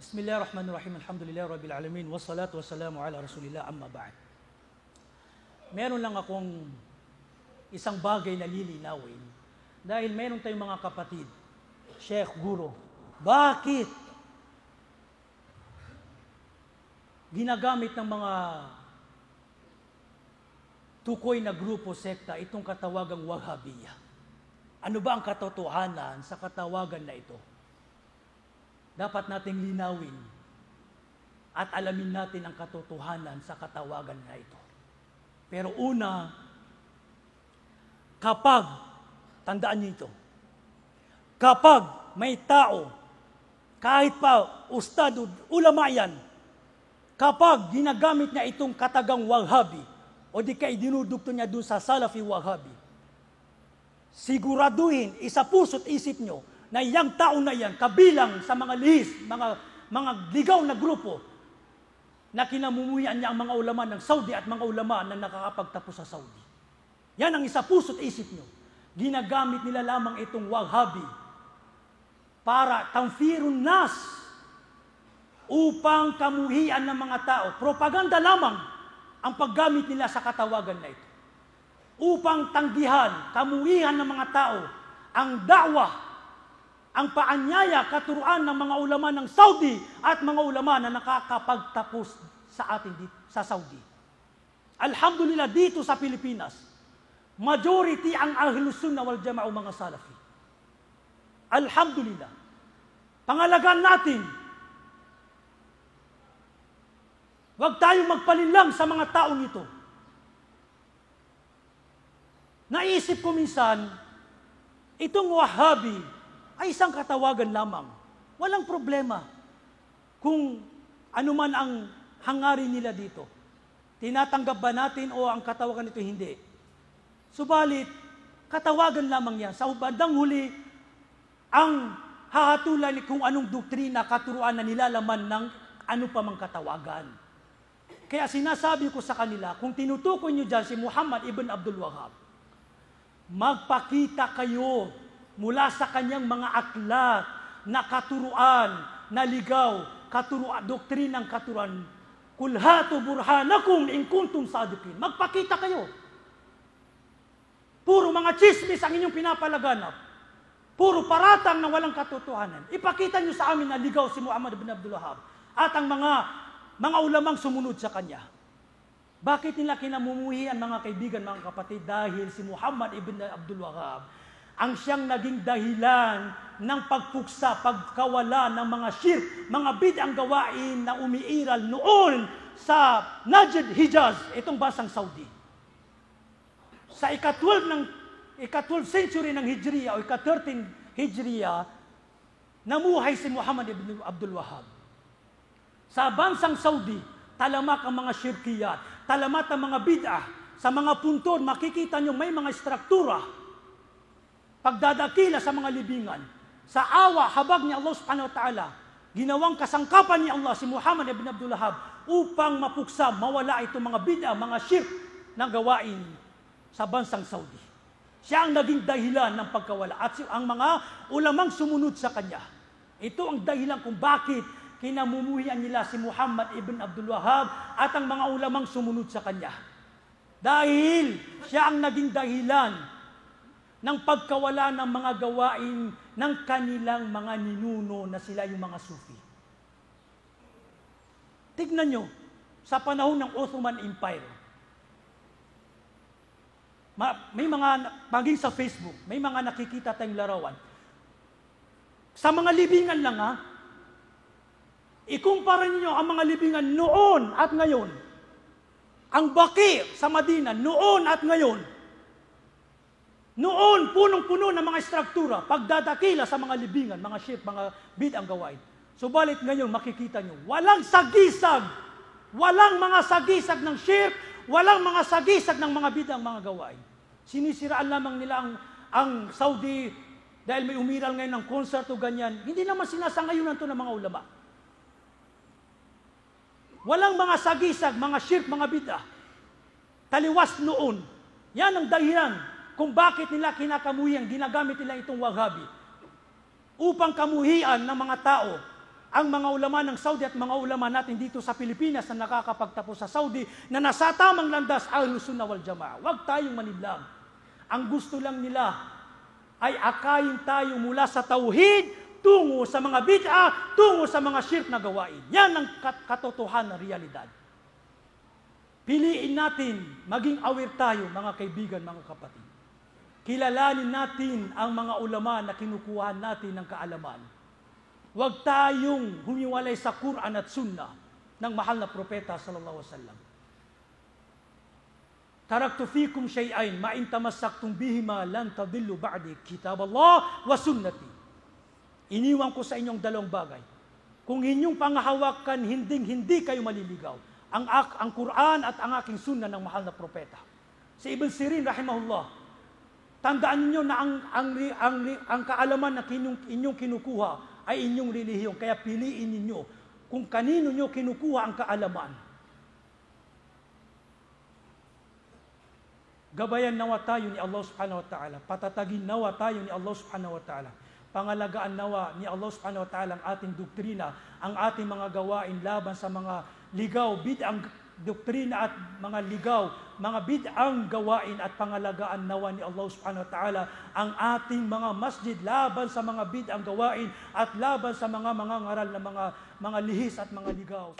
Bismillahirrahmanirrahim. Alhamdulillah Rabbil Alamin. Wassalatu wassalamu ala Rasulillah. Amma ba'd. Meron lang akong isang bagay na lilinawin dahil meron tayong mga kapatid, Sheikh Guru. Bakit? Ginagamit ng mga tukoy na grupo sekta itong katawagang Wahhabiya. Ano ba ang katotohanan sa katawagan na ito? dapat nating linawin at alamin natin ang katotohanan sa katawagan na ito. Pero una, kapag, tandaan niyo ito, kapag may tao, kahit pa ustad o ulamayan, kapag ginagamit niya itong katagang wahabi, o di kay dinudugto niya doon sa Salafi wahabi, siguraduhin, isa puso't isip niyo, na iyang tao na iyan, kabilang sa mga lihis, mga, mga ligaw na grupo, na kinamumuhian niya ang mga ulama ng Saudi at mga ulama na nakakapagtapos sa Saudi. Yan ang isa puso't isip nyo. Ginagamit nila lamang itong Wahhabi para tamfirun nas upang kamuhian ng mga tao. Propaganda lamang ang paggamit nila sa katawagan na ito. Upang tanggihan, kamuhian ng mga tao ang dakwah ang paanyaya, katuruan ng mga ulama ng Saudi at mga ulama na nakakapagtapos sa atin dito, sa Saudi. Alhamdulillah dito sa Pilipinas, majority ang Ahlus Sunnah wal Jama'ah mga Salafi. Alhamdulillah. Pangalagaan natin, Huwag tayong magpalinlang sa mga taong ito. Naisip ko minsan, itong Wahhabi, ay isang katawagan lamang. Walang problema kung ano man ang hangarin nila dito. Tinatanggap ba natin o ang katawagan nito hindi? Subalit, katawagan lamang yan. Sa bandang huli, ang hahatulan ni kung anong doktrina, katuruan na nilalaman ng ano pa mang katawagan. Kaya sinasabi ko sa kanila, kung tinutukoy nyo dyan si Muhammad ibn Abdul Wahab, magpakita kayo mula sa kanyang mga aklat na katuruan, na ligaw, katuruan, doktrinang katuruan. Kulhatu burhanakum in kuntum sadiqin. Magpakita kayo. Puro mga chismis ang inyong pinapalaganap. Puro paratang na walang katotohanan. Ipakita nyo sa amin na ligaw si Muhammad bin Abdul Wahab at ang mga mga ulamang sumunod sa kanya. Bakit nila kinamumuhi ang mga kaibigan, mga kapatid? Dahil si Muhammad ibn Abdul Wahab ang siyang naging dahilan ng pagpuksa, pagkawala ng mga shirk, mga bidang gawain na umiiral noon sa Najd Hijaz, itong basang Saudi. Sa ika-12 ng ika-12 century ng Hijriya o ika-13 Hijriya, namuhay si Muhammad ibn Abdul Wahab. Sa bansang Saudi, talamak ang mga shirkiyat, talamat ang mga bid'ah, sa mga puntor, makikita nyo may mga struktura pagdadakila sa mga libingan, sa awa, habag ni Allah subhanahu wa ta'ala, ginawang kasangkapan ni Allah si Muhammad ibn Abdul Wahab upang mapuksa, mawala itong mga bid'a, mga shirk na gawain sa bansang Saudi. Siya ang naging dahilan ng pagkawala at ang mga ulamang sumunod sa kanya. Ito ang dahilan kung bakit kinamumuhian nila si Muhammad ibn Abdul Wahab at ang mga ulamang sumunod sa kanya. Dahil siya ang naging dahilan ng pagkawala ng mga gawain ng kanilang mga ninuno na sila yung mga sufi. Tignan nyo, sa panahon ng Ottoman Empire, may mga, maging sa Facebook, may mga nakikita tayong larawan. Sa mga libingan lang ha, ikumpara niyo ang mga libingan noon at ngayon. Ang bakir sa Madina noon at ngayon, noon, punong-puno ng mga struktura, pagdadakila sa mga libingan, mga ship, mga bid ang gawain. Subalit ngayon, makikita nyo, walang sagisag, walang mga sagisag ng ship, walang mga sagisag ng mga bid ang mga gawain. Sinisiraan lamang nila ang, ang Saudi dahil may umiral ngayon ng concert o ganyan. Hindi naman sinasangayunan to ng mga ulama. Walang mga sagisag, mga shirk, mga bid'ah. Taliwas noon. Yan ang dahilan kung bakit nila kinakamuyang ginagamit nila itong Wahhabi upang kamuhian ng mga tao ang mga ulama ng Saudi at mga ulama natin dito sa Pilipinas na nakakapagtapos sa Saudi na nasa tamang landas ang sunnah wal jamaa. Huwag tayong maniblang. Ang gusto lang nila ay akayin tayo mula sa tauhid tungo sa mga bid'a, tungo sa mga shirk na gawain. Yan ang kat- katotohan na realidad. Piliin natin, maging aware tayo mga kaibigan, mga kapatid kilalanin natin ang mga ulama na kinukuha natin ng kaalaman. Huwag tayong humiwalay sa Quran at Sunnah ng mahal na propeta sallallahu alaihi wasallam. Taraktu fikum shay'ain ma in tamassaktum bihima lan tadillu ba'di kitab Allah wa sunnati. Iniwan ko sa inyong dalawang bagay. Kung inyong panghawakan hindi hindi kayo maliligaw. Ang, ang Quran at ang aking sunnah ng mahal na propeta. Si Ibn Sirin, rahimahullah, Tandaan niyo na ang, ang, ang, ang kaalaman na kinyong, inyong kinukuha ay inyong relihiyon. Kaya piliin ninyo kung kanino niyo kinukuha ang kaalaman. Gabayan nawa tayo ni Allah subhanahu wa ta'ala. Patatagin nawa tayo ni Allah subhanahu wa ta'ala. Pangalagaan nawa ni Allah subhanahu wa ta'ala ang ating doktrina, ang ating mga gawain laban sa mga ligaw, bid'ang doktrina at mga ligaw, mga bid'ang gawain at pangalagaan nawa ni Allah subhanahu wa ta'ala ang ating mga masjid laban sa mga bid'ang gawain at laban sa mga mga ngaral na mga, mga lihis at mga ligaw.